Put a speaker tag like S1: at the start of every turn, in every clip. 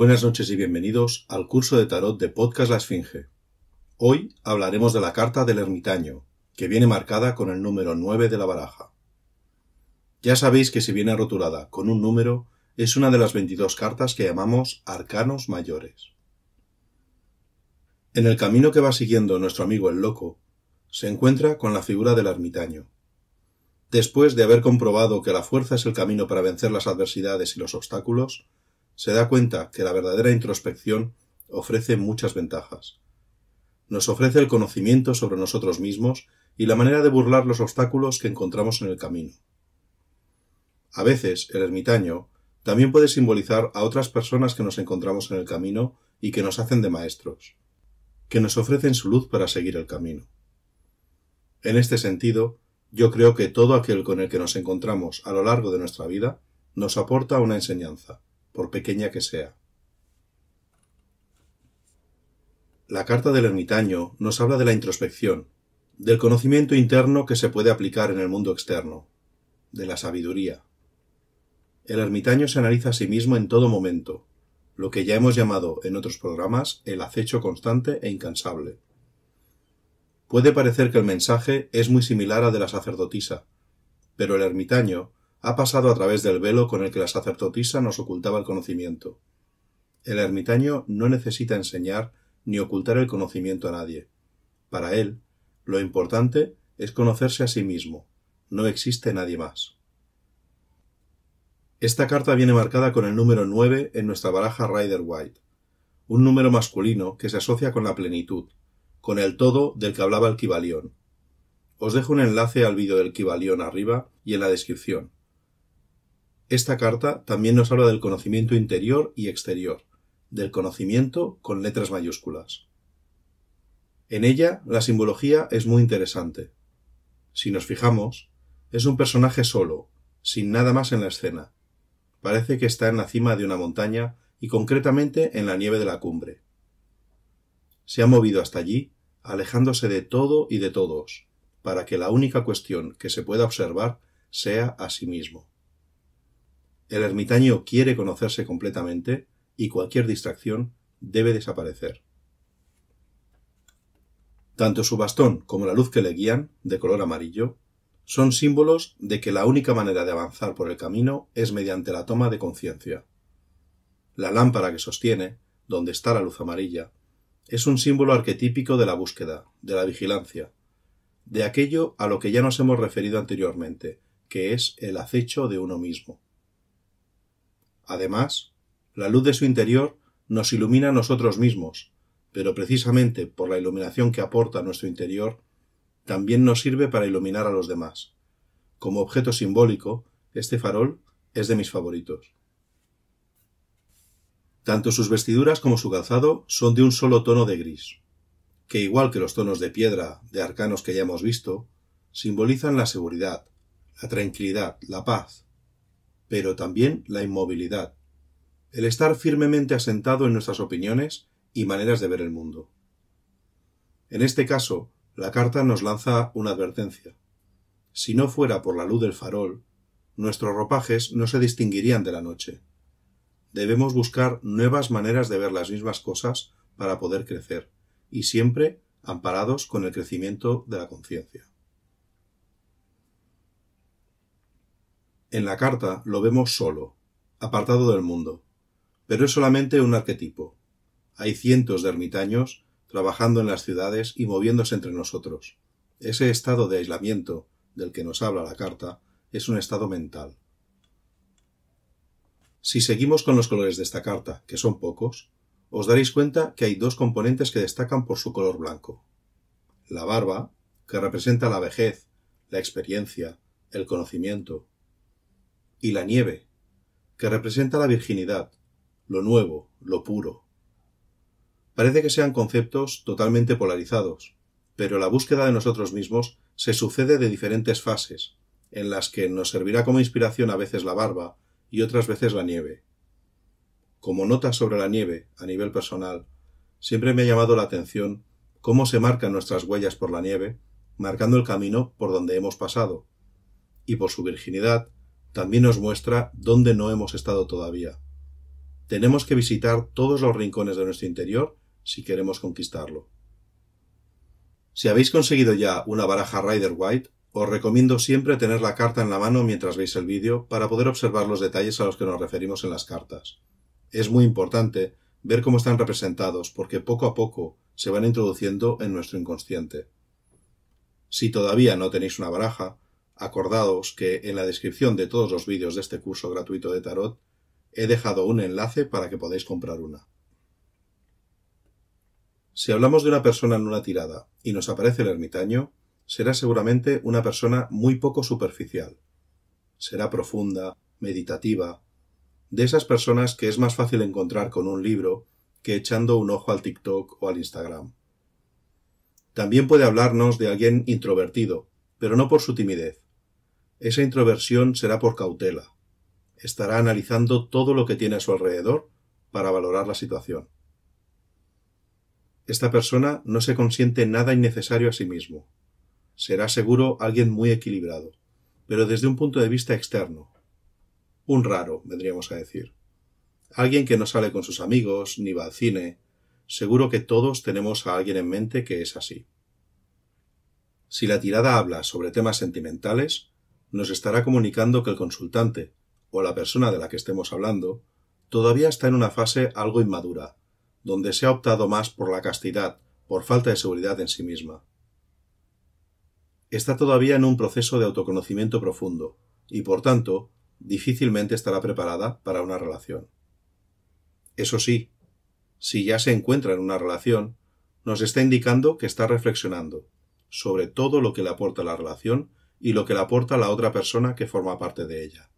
S1: Buenas noches y bienvenidos al curso de tarot de Podcast La Esfinge. Hoy hablaremos de la carta del ermitaño, que viene marcada con el número 9 de la baraja. Ya sabéis que si viene rotulada con un número, es una de las 22 cartas que llamamos arcanos mayores. En el camino que va siguiendo nuestro amigo el loco, se encuentra con la figura del ermitaño. Después de haber comprobado que la fuerza es el camino para vencer las adversidades y los obstáculos, se da cuenta que la verdadera introspección ofrece muchas ventajas. Nos ofrece el conocimiento sobre nosotros mismos y la manera de burlar los obstáculos que encontramos en el camino. A veces el ermitaño también puede simbolizar a otras personas que nos encontramos en el camino y que nos hacen de maestros, que nos ofrecen su luz para seguir el camino. En este sentido, yo creo que todo aquel con el que nos encontramos a lo largo de nuestra vida nos aporta una enseñanza por pequeña que sea. La carta del ermitaño nos habla de la introspección, del conocimiento interno que se puede aplicar en el mundo externo, de la sabiduría. El ermitaño se analiza a sí mismo en todo momento, lo que ya hemos llamado en otros programas el acecho constante e incansable. Puede parecer que el mensaje es muy similar al de la sacerdotisa, pero el ermitaño ha pasado a través del velo con el que la sacerdotisa nos ocultaba el conocimiento. El ermitaño no necesita enseñar ni ocultar el conocimiento a nadie. Para él, lo importante es conocerse a sí mismo. No existe nadie más. Esta carta viene marcada con el número 9 en nuestra baraja Rider White, un número masculino que se asocia con la plenitud, con el todo del que hablaba el Kibalión. Os dejo un enlace al vídeo del Kibalión arriba y en la descripción. Esta carta también nos habla del conocimiento interior y exterior, del conocimiento con letras mayúsculas. En ella la simbología es muy interesante. Si nos fijamos, es un personaje solo, sin nada más en la escena. Parece que está en la cima de una montaña y concretamente en la nieve de la cumbre. Se ha movido hasta allí, alejándose de todo y de todos, para que la única cuestión que se pueda observar sea a sí mismo. El ermitaño quiere conocerse completamente y cualquier distracción debe desaparecer. Tanto su bastón como la luz que le guían, de color amarillo, son símbolos de que la única manera de avanzar por el camino es mediante la toma de conciencia. La lámpara que sostiene, donde está la luz amarilla, es un símbolo arquetípico de la búsqueda, de la vigilancia, de aquello a lo que ya nos hemos referido anteriormente, que es el acecho de uno mismo. Además, la luz de su interior nos ilumina a nosotros mismos, pero precisamente por la iluminación que aporta a nuestro interior, también nos sirve para iluminar a los demás. Como objeto simbólico, este farol es de mis favoritos. Tanto sus vestiduras como su calzado son de un solo tono de gris, que igual que los tonos de piedra de arcanos que ya hemos visto, simbolizan la seguridad, la tranquilidad, la paz, pero también la inmovilidad, el estar firmemente asentado en nuestras opiniones y maneras de ver el mundo. En este caso, la carta nos lanza una advertencia. Si no fuera por la luz del farol, nuestros ropajes no se distinguirían de la noche. Debemos buscar nuevas maneras de ver las mismas cosas para poder crecer, y siempre amparados con el crecimiento de la conciencia. En la carta lo vemos solo, apartado del mundo, pero es solamente un arquetipo. Hay cientos de ermitaños trabajando en las ciudades y moviéndose entre nosotros. Ese estado de aislamiento del que nos habla la carta es un estado mental. Si seguimos con los colores de esta carta, que son pocos, os daréis cuenta que hay dos componentes que destacan por su color blanco. La barba, que representa la vejez, la experiencia, el conocimiento, y la nieve, que representa la virginidad, lo nuevo, lo puro. Parece que sean conceptos totalmente polarizados, pero la búsqueda de nosotros mismos se sucede de diferentes fases, en las que nos servirá como inspiración a veces la barba y otras veces la nieve. Como nota sobre la nieve, a nivel personal, siempre me ha llamado la atención cómo se marcan nuestras huellas por la nieve, marcando el camino por donde hemos pasado, y por su virginidad también nos muestra dónde no hemos estado todavía. Tenemos que visitar todos los rincones de nuestro interior si queremos conquistarlo. Si habéis conseguido ya una baraja Rider White, os recomiendo siempre tener la carta en la mano mientras veis el vídeo para poder observar los detalles a los que nos referimos en las cartas. Es muy importante ver cómo están representados porque poco a poco se van introduciendo en nuestro inconsciente. Si todavía no tenéis una baraja, acordaos que en la descripción de todos los vídeos de este curso gratuito de tarot he dejado un enlace para que podáis comprar una. Si hablamos de una persona en una tirada y nos aparece el ermitaño, será seguramente una persona muy poco superficial. Será profunda, meditativa, de esas personas que es más fácil encontrar con un libro que echando un ojo al TikTok o al Instagram. También puede hablarnos de alguien introvertido, pero no por su timidez, esa introversión será por cautela. Estará analizando todo lo que tiene a su alrededor para valorar la situación. Esta persona no se consiente nada innecesario a sí mismo. Será seguro alguien muy equilibrado, pero desde un punto de vista externo. Un raro, vendríamos a decir. Alguien que no sale con sus amigos, ni va al cine. Seguro que todos tenemos a alguien en mente que es así. Si la tirada habla sobre temas sentimentales, nos estará comunicando que el consultante, o la persona de la que estemos hablando, todavía está en una fase algo inmadura, donde se ha optado más por la castidad, por falta de seguridad en sí misma. Está todavía en un proceso de autoconocimiento profundo, y por tanto, difícilmente estará preparada para una relación. Eso sí, si ya se encuentra en una relación, nos está indicando que está reflexionando sobre todo lo que le aporta la relación y lo que le aporta la otra persona que forma parte de ella.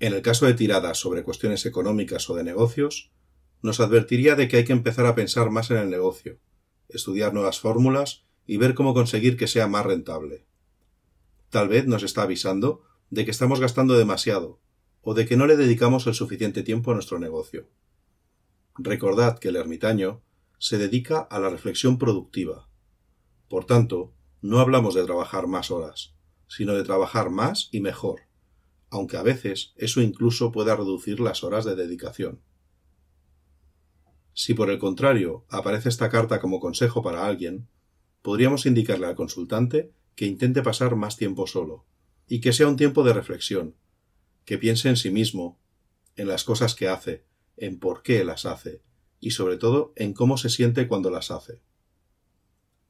S1: En el caso de tiradas sobre cuestiones económicas o de negocios, nos advertiría de que hay que empezar a pensar más en el negocio, estudiar nuevas fórmulas y ver cómo conseguir que sea más rentable. Tal vez nos está avisando de que estamos gastando demasiado o de que no le dedicamos el suficiente tiempo a nuestro negocio. Recordad que el ermitaño se dedica a la reflexión productiva, por tanto, no hablamos de trabajar más horas, sino de trabajar más y mejor, aunque a veces eso incluso pueda reducir las horas de dedicación. Si por el contrario aparece esta carta como consejo para alguien, podríamos indicarle al consultante que intente pasar más tiempo solo, y que sea un tiempo de reflexión, que piense en sí mismo, en las cosas que hace, en por qué las hace, y sobre todo en cómo se siente cuando las hace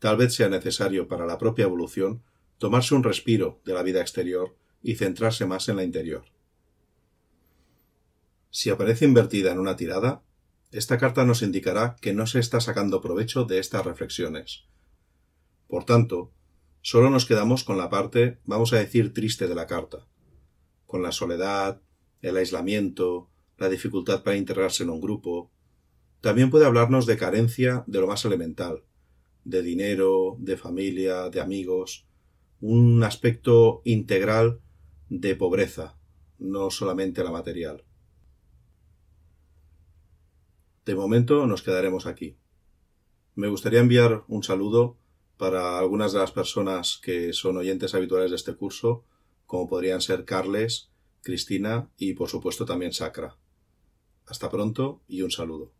S1: tal vez sea necesario para la propia evolución tomarse un respiro de la vida exterior y centrarse más en la interior. Si aparece invertida en una tirada, esta carta nos indicará que no se está sacando provecho de estas reflexiones. Por tanto, solo nos quedamos con la parte, vamos a decir, triste de la carta, con la soledad, el aislamiento, la dificultad para integrarse en un grupo. También puede hablarnos de carencia de lo más elemental, de dinero, de familia, de amigos, un aspecto integral de pobreza, no solamente la material. De momento nos quedaremos aquí. Me gustaría enviar un saludo para algunas de las personas que son oyentes habituales de este curso, como podrían ser Carles, Cristina y por supuesto también Sacra. Hasta pronto y un saludo.